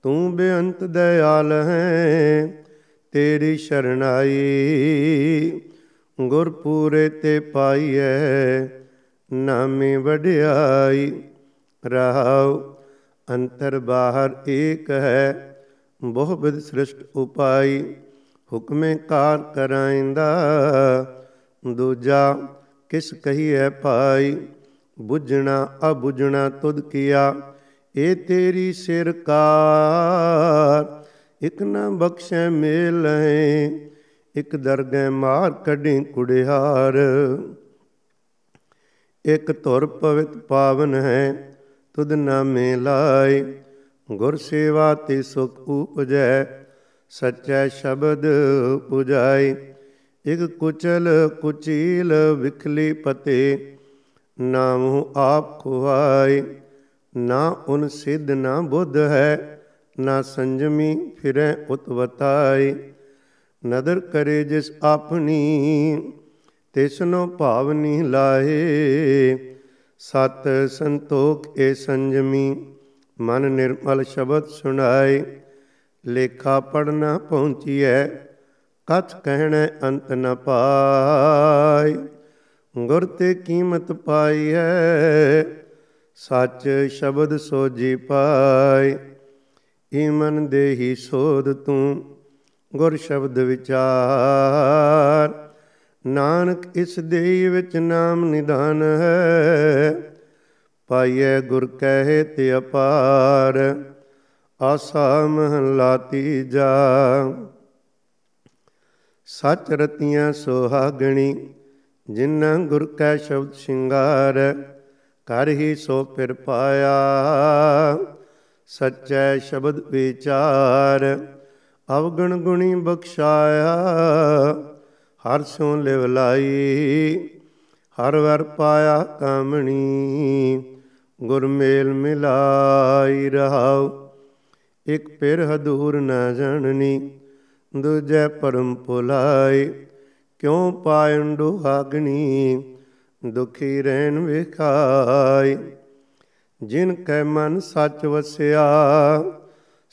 ਤੂੰ ਬੇਅੰਤ ਦਇਆਲ ਹੈ ਤੇਰੀ ਸ਼ਰਨਾਈ ਗੁਰਪੂਰੇ ਪੂਰੇ ਤੇ ਪਾਈਐ ਨਾਮੇ ਵਡਿਆਈ ਰਹਾਉ ਅੰਤਰ ਬਾਹਰ ਏਕ ਹੈ ਬਹੁ ਬਿਦ ਸ੍ਰਿਸ਼ਟ ਉਪਾਈ ਹੁਕਮੇ ਕਾਰ ਕਰਾਇਂਦਾ ਦੂਜਾ ਕਿਸ ਕਹੀਐ ਭਾਈ ਬੁਝਣਾ ਅਬੁਝਣਾ ਤੁਧ ਕੀਆ ਏ ਤੇਰੀ ਸਿਰਕਾਰ ਇਕ ਨਾ ਬਖਸ਼ੈ ਮੇਲੇ ਇਕ ਦਰਗਹਿ ਮਾਰ ਕਢੇ ਕੁੜਿਹਾਰ ਇਕ ਧੁਰ ਪਵਿਤ ਪਾਵਨ ਹੈ ਤੁਧ ਨਾਮੇ ਲਾਈ ਗੁਰ ਸੇਵਾ ਤੇ ਸੁਖ ਉਪਜੈ ਸੱਚੇ ਸ਼ਬਦ ਪੁਜਾਈ ਇਕ ਕੁਚਲ ਕੁਚੀਲ ਵਿਖਲੀ ਪਤੇ ਨਾਮੁ ਆਪ ਖੁਆਈ ਨਾ ਉਨ ਸਿੱਧ ਨਾ ਬੁੱਧ ਹੈ ਨਾ ਸੰਜਮੀ ਫਿਰੈ ਉਤਵਤਾਈ ਨਦਰ ਕਰੇ ਜਿਸ ਆਪਣੀ ਤਿਸਨੋ ਭਾਵਨੀ ਲਾਏ ਸਤ ਸੰਤੋਖ ਏ ਸੰਜਮੀ ਮਨ ਨਿਰਮਲ ਸ਼ਬਦ ਸੁਣਾਏ ਲੇਖਾ ਪੜਨਾ ਪਹੁੰਚੀਐ ਕਥ ਕਹਿਣੇ ਅੰਤ ਨ ਪਾਈ ਗੁਰ ਤੇ ਕੀਮਤ ਪਾਈਐ ਸੱਚ ਸ਼ਬਦ ਸੋਜੀ ਪਾਈ ਈਮਨ ਦੇਹੀ ਸੋਧ ਤੂੰ ਗੁਰ ਸ਼ਬਦ ਵਿਚਾਰ ਨਾਨਕ ਇਸ ਦੇਹੀ ਵਿੱਚ ਨਾਮ ਨਿਧਾਨ ਹੈ ਪਾਈਐ ਗੁਰ ਕਹੇ ਤੇ ਅਪਾਰ ਆਸਾ ਲਾਤੀ ਜਾ ਸਚ ਰਤੀਆਂ ਸੋਹਾਗਣੀ ਜਿਨਾਂ ਗੁਰ ਕੈ ਸ਼ਬਦ ਸ਼ਿੰਗਾਰ ਕਰ ਹੀ ਸੋ ਫਿਰ ਪਾਇਆ ਸਚੈ ਸ਼ਬਦ ਵਿਚਾਰ ਅਵਗਣ ਗੁਣੀ ਬਖਸ਼ਾਇਆ ਹਰ ਸੋ ਲਿਵ ਲਾਈ ਹਰ ਵਰ ਪਾਇਆ ਕਾਮਣੀ ਗੁਰ ਮੇਲ ਮਿਲਾਈ ਰਹਾਉ ਇਕ ਪਿਰ ਹਦੂਰ ਨਾ ਜਾਣਨੀ ਦੁਜੈ ਪਰਮ ਪੁਲਾਈ ਕਿਉ ਪਾਇਨ ਦੁਹਾਗਣੀ ਦੁਖੀ ਰਹਿਣ ਵਿਖਾਈ ਜਿਨ ਕੈ ਮਨ ਸੱਚ ਵਸਿਆ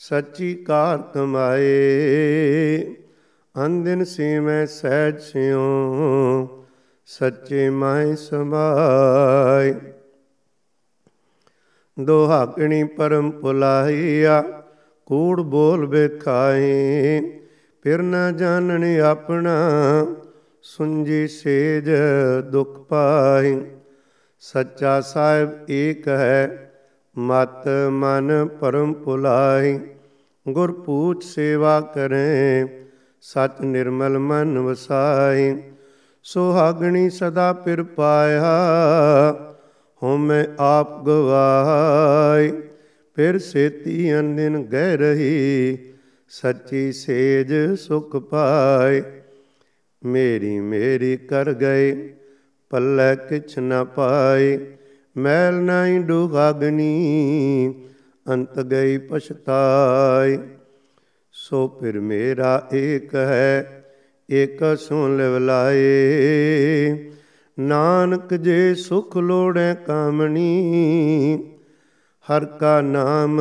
ਸੱਚੀ ਕਾਰ ਕਮਾਏ ਅੰਦਿਨ ਸੀਮੈ ਸਹਿਜ ਸਿਉ ਸੱਚੇ ਮਾਇ ਦੋਹਾ ਦੋਹਾਗਣੀ ਪਰਮ ਪੁਲਾਈਆ ਕੂੜ ਬੋਲ ਬੇਕਾਏ ਫਿਰ ਨਾ ਜਾਣਣ ਆਪਣਾ ਸੁੰਜੀ ਸੇਜ ਦੁਖ ਪਾਏ ਸੱਚਾ ਸਾਹਿਬ ਏਕ ਹੈ ਮਤ ਮਨ ਪਰਮ ਪੁਲਾਈ ਗੁਰ ਪੂਜ ਸੇਵਾ ਕਰੇ ਸਤ ਨਿਰਮਲ ਮਨ ਵਸਾਈ ਸੁਹਾਗਣੀ ਸਦਾ ਪਿਰ ਪਾਇਆ ਮੈਂ ਆਪ ਗਵਾਈ ਫਿਰ ਸੇਤੀ ਅਨਦਿਨ ਗਹਿ ਰਹੀ ਸੱਚੀ ਸੇਜ ਸੁਖ ਪਾਏ ਮੇਰੀ ਮੇਰੀ ਕਰ ਗਏ ਪੱਲੇ ਕਿਛ ਨਾ ਪਾਏ ਮੈਲ ਨਹੀਂ ਡੁਗਾਗਨੀ ਅੰਤ ਗਈ ਪਛਤਾਏ ਸੋ ਫਿਰ ਮੇਰਾ ਏਕ ਹੈ ਏਕ ਸੁਣ ਲਾਏ ਨਾਨਕ ਜੇ ਸੁਖ ਲੋੜੈ ਕਾਮਣੀ ਹਰ ਕਾ ਨਾਮ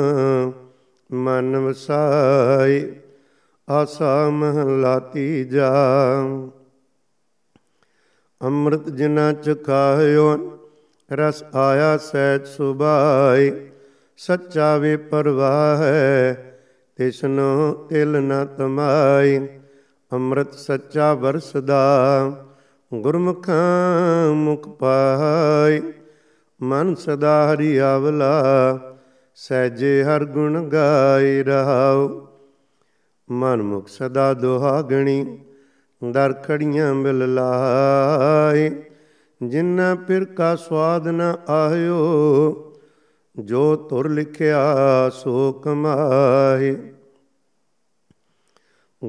ਮਨ ਵਸਾਈ ਆਸਾ ਮਹਲਾ ਤੀਜਾ ਅੰਮ੍ਰਿਤ ਜਿਨਾ ਚਖਾਇਓ ਰਸ ਆਇਆ ਸਹਿਜ ਸੁਭਾਈ ਸੱਚਾ ਵੇ ਪਰਵਾਹ ਤਿਸਨੋ ਤਿਲ ਨ ਤਮਾਈ ਅੰਮ੍ਰਿਤ ਸੱਚਾ ਵਰਸਦਾ ਗੁਰਮੁਖਾਂ ਮੁਖ ਪਾਈ ਮਨ ਸਦਾ ਹਰੀ ਆਵਲਾ ਸਹਿਜੇ ਹਰ ਗੁਣ ਗਾਏ ਰਹਾਉ ਮਨ ਮੁਖ ਸਦਾ ਦੁਹਾਗਣੀ ਦਰ ਖੜੀਆਂ ਮਿਲ ਲਾਈ ਜਿਨ੍ਹਾਂ ਫਿਰ ਕਾ ਸਵਾਦ ਨ ਆਇਓ ਜੋ ਤੁਰ ਲਿਖਿਆ ਸੋ ਕਮਾਈ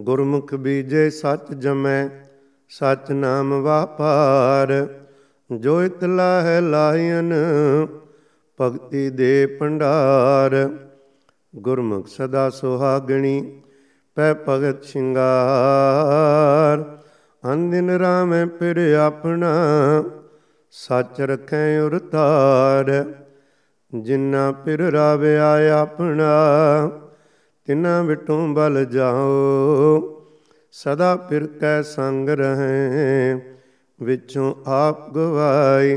ਗੁਰਮੁਖ ਬੀਜੇ ਸੱਚ ਜਮੈ ਸਚ ਨਾਮ ਵਾਪਾਰ ਜੋ ਇਤਲਾ ਹੈ ਲਾਇਨ ਭਗਤੀ ਦੇ ਪੰਡਾਰ ਗੁਰਮੁਖ ਸਦਾ ਸੁਹਾਗਣੀ ਪੈ ਭਗਤ ਸ਼ਿੰਗਾਰ ਅੰਦਿਨ ਰਾਮੈ ਪਿਰ ਆਪਣਾ ਸੱਚ ਰਖੈ ਉਰਤਾਰ ਜਿੰਨਾ ਪਿਰ ਰਾਵਿਆ ਆਪਣਾ ਤਿੰਨਾ ਵਿਟੋਂ ਬਲ ਜਾਓ ਸਦਾ ਪਿਰ ਕੈ ਸੰਗ ਰਹੇ ਵਿੱਚੋਂ ਆਪ ਗਵਾਈ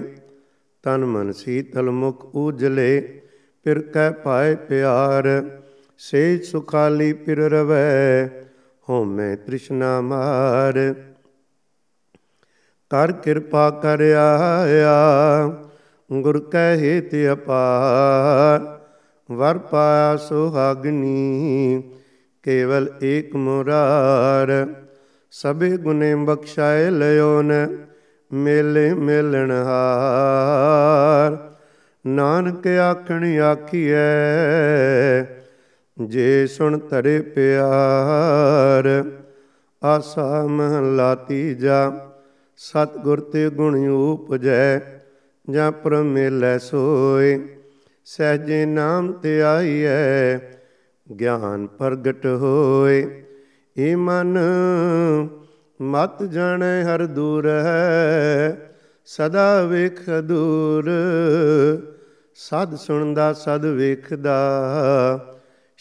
ਤਨ ਮਨ ਸੀਤਲ ਮੁਖ ਉਜਲੇ ਪਿਰ ਕਹਿ ਪਾਏ ਪਿਆਰ ਸੇ ਸੁਖਾਲੀ ਪਿਰ ਰਵੈ ਹੋਮੈ ਤ੍ਰਿਸ਼ਨਾ ਮਾਰ ਕਰ ਕਿਰਪਾ ਕਰ ਆਇਆ ਗੁਰ ਕੈ ਹਿਤ ਅਪਾਰ ਵਰ ਪਾਇਆ ਸੁਹਾਗਨੀ ਕੇਵਲ ਏਕ ਮੁਰਾਰ ਸਭੇ ਗੁਨੇ ਬਖਸ਼ਾਏ ਲਿਓ ਨੇ ਮੇਲੇ ਮਿਲਣ ਹਾਰ ਨਾਨਕ ਆਖਣ ਆਖੀਐ ਜੇ ਸੁਣ ਧਰੇ ਪਿਆਰ ਆਸਾ ਮਹਲਾ ਤੀਜਾ ਸਤਗੁਰ ਤੇ ਗੁਣ ਉਪਜੈ ਜਾਂ ਪਰਮੇਲੈ ਸੋਏ ਸਹਜੇ ਨਾਮ ਤੇ ਆਈਐ ਗਿਆਨ ਪ੍ਰਗਟ ਹੋਏ ਏ ਮਨ ਮਤ ਜਾਣੈ ਹਰ ਦੂਰ ਹੈ ਸਦਾ ਵੇਖ ਦੂਰ ਸਦ ਸੁਣਦਾ ਸਦ ਵੇਖਦਾ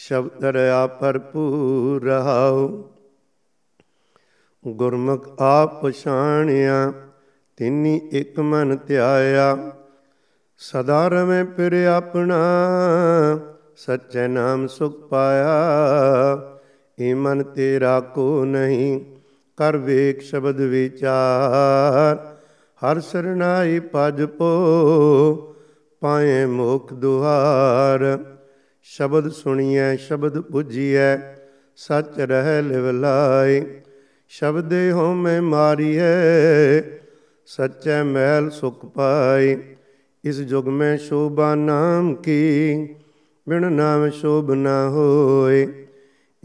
ਸ਼ਬਦ ਰਿਆ ਭਰਪੂਰ ਰਹਾਉ ਗੁਰਮੁਖ ਆਪ ਪਛਾਣਿਆ ਤਿਨੀ ਇੱਕ ਮਨ ਧਿਆਇਆ ਸਦਾ ਰਵੇਂ ਪਿਰ ਆਪਣਾ ਸੱਚੇ ਨਾਮ ਸੁਖ ਪਾਇਆ ਏ ਮਨ ਤੇਰਾ ਕੋ ਨਹੀਂ ਕਰ ਵੇਖ ਸ਼ਬਦ ਵਿਚਾਰ ਹਰ ਸਰਨਾਈ ਪਜ ਪੋ ਪਾਏ ਮੁਖ ਦੁਆਰ ਸ਼ਬਦ ਸੁਣੀਐ ਸ਼ਬਦ ਬੁਝੀਐ ਸੱਚ ਰਹਿ ਲਿਵ ਲਾਈ ਸ਼ਬਦੇ ਹੋਮੈ ਮਾਰੀਐ ਸਚੈ ਮਹਿਲ ਸੁਖ ਪਾਈ ਇਸ ਜੁਗ ਮੈਂ ਸ਼ੋਭਾ ਨਾਮ ਕੀ ਬਿਨ ਨਾਮ ਸ਼ੋਭ ਨਾ ਹੋਏ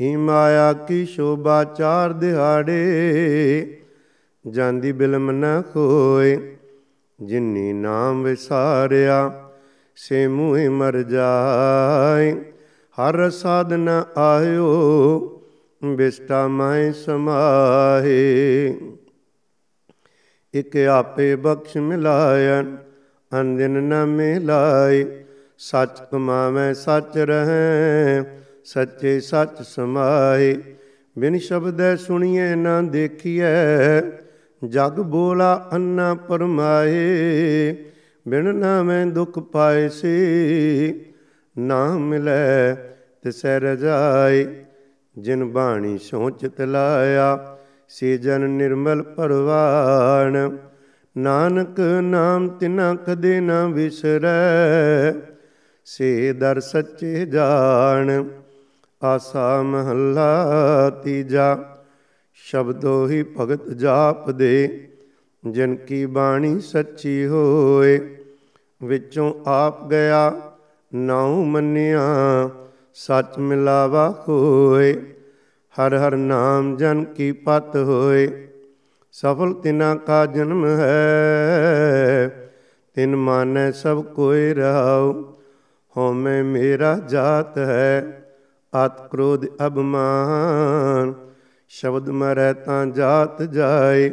ਈ ਮਾਇਆ ਕੀ ਸ਼ੋਭਾ ਚਾਰ ਦਿਹਾੜੇ ਜਾਂਦੀ ਬਿਲਮ ਨ ਕੋਏ ਜਿਨੀ ਨਾਮ ਵਿਸਾਰਿਆ ਸੇ ਮੂਹੇ ਮਰ ਜਾਏ ਹਰ ਸਾਧਨ ਆਇਓ ਬਿਸਟਾ ਮੈਂ ਸਮਾਹੇ ਇਕ ਆਪੇ ਬਖਸ਼ ਮਿਲਾਇਨ ਅੰਦਿਨ ਦਿਨ ਨ ਮਿਲਾਈ ਸੱਚ ਕਮਾਵੇਂ ਸੱਚ ਰਹੇ ਸੱਚੇ ਸੱਚ ਸਮਾਏ ਬਿਨ ਸ਼ਬਦੈ ਸੁਣੀਐ ਨਾ ਦੇਖੀਐ ਜਗ ਬੋਲਾ ਅੰਨਾ ਪਰਮਾਏ ਬਿਨ ਨਾਮੈ ਦੁਖ ਪਾਏ ਨਾਮ ਨਾ ਮਿਲੈ ਸਹਿ ਰਜਾਏ ਜਿਨ ਬਾਣੀ ਸੋਚਿਤ ਲਾਇਆ ਸੇ ਜਨ ਨਿਰਮਲ ਪਰਵਾਣ ਨਾਨਕ ਨਾਮ ਤਿਨਾ ਕਦੇ ਨਾ ਵਿਸਰੈ ਸੇ ਦਰ ਸੱਚੇ ਜਾਣ ਆਸਾ ਮਹੱਲਾ ਤੀਜਾ ਸ਼ਬਦੋ ਹੀ ਭਗਤ ਜਾਪ ਦੇ ਜਿਨ ਕੀ ਬਾਣੀ ਸੱਚੀ ਹੋਏ ਵਿੱਚੋਂ ਆਪ ਗਿਆ ਨਾਉ ਮੰਨਿਆ ਸੱਚ ਮਿਲਾਵਾ ਹੋਏ ਹਰ ਹਰ ਨਾਮ ਜਨ ਕੀ ਪਤ ਹੋਏ ਸਫਲ ਤਿਨਾ ਕਾ ਜਨਮ ਹੈ ਤਿਨ ਮਾਨੈ ਸਭ ਕੋਈ ਰਹਾਉ ਹਉਮੈ ਮੇਰਾ ਜਾਤ ਹੈ ਆਤ ਕ੍ਰੋਧ ਅਭਮਾਨ ਸ਼ਬਦ ਮਰੈ ਤਾਂ ਜਾਤ ਜਾਏ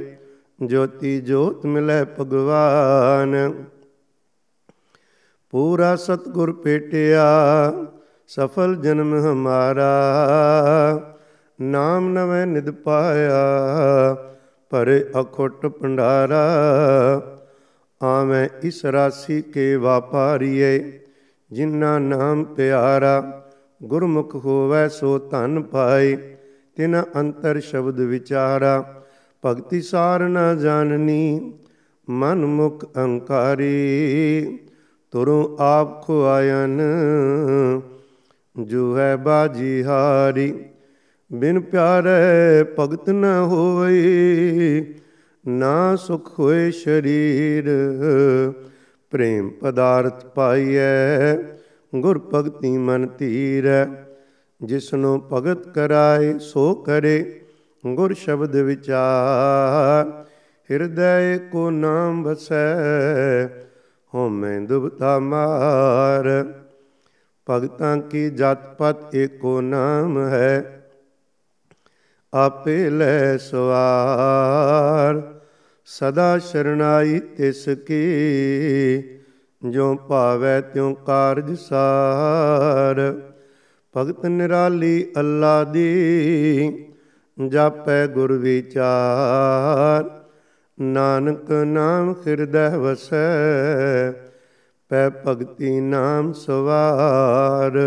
ਜੋਤੀ ਜੋਤ ਮਿਲੈ ਭਗਵਾਨ ਪੂਰਾ ਸਤਗੁਰ ਪੇਟਿਆ ਸਫਲ ਜਨਮ ਹਮਾਰਾ ਨਾਮ ਨਵੇਂ ਨਿਦ ਪਾਇਆ ਪਰ ਅਖੋਟ ਪੰਡਾਰਾ ਆਵੇਂ ਇਸ ਰਾਸੀ ਕੇ ਵਪਾਰੀਏ ਜਿਨ੍ਹਾਂ ਨਾਮ ਪਿਆਰਾ ਗੁਰਮੁਖ ਹੋਵੇ ਸੋ ਧਨ ਪਾਏ ਤਿਨ ਅੰਤਰ ਸ਼ਬਦ ਵਿਚਾਰਾ ਭਗਤੀ ਸਾਰ ਨਾ ਜਾਣਨੀ ਮਨ ਮੁਖ ਅੰਕਾਰੀ ਤੁਰੂ ਆਪ ਖੁਆਇਨ ਜੋ ਹੈ ਬਾਜੀ ਹਾਰੀ ਬਿਨ ਪਿਆਰੇ ਭਗਤ ਨ ਹੋਈ ਨਾ ਸੁਖ ਹੋਏ ਸ਼ਰੀਰ ਪ੍ਰੇਮ ਪਦਾਰਥ ਪਾਈਐ ਗੁਰ ਭਗਤੀ ਮਨ ਧੀਰੈ ਜਿਸਨੂੰ ਭਗਤ ਕਰਾਏ ਸੋ ਕਰੇ ਗੁਰ ਸ਼ਬਦ ਵਿਚਾਰ ਹਿਰਦੈ ਕੋ ਨਾਮ ਵਸੈ ਮੈਂ ਦੁਬਤਾ ਮਾਰ ਭਗਤਾਂ ਕੀ ਜਤ ਪਤ ਏਕੋ ਨਾਮ ਹੈ ਆਪੇ ਲੈ ਸਵਾਰ ਸਦਾ ਸ਼ਰਨਾਈ ਤਿਸ ਕੀ ਜਿਉ ਭਾਵੈ ਤਿਉ ਕਾਰਜ ਸਾਰ ਭਗਤ ਨਿਰਾਲੀ ਅੱਲਾ ਦੀ ਜਾਪੈ ਗੁਰ ਵਿਚਾਰ ਨਾਨਕ ਨਾਮ ਹਿਰਦੈ ਵਸੈ ਪੈ ਭਗਤੀ ਨਾਮ ਸਵਾਰ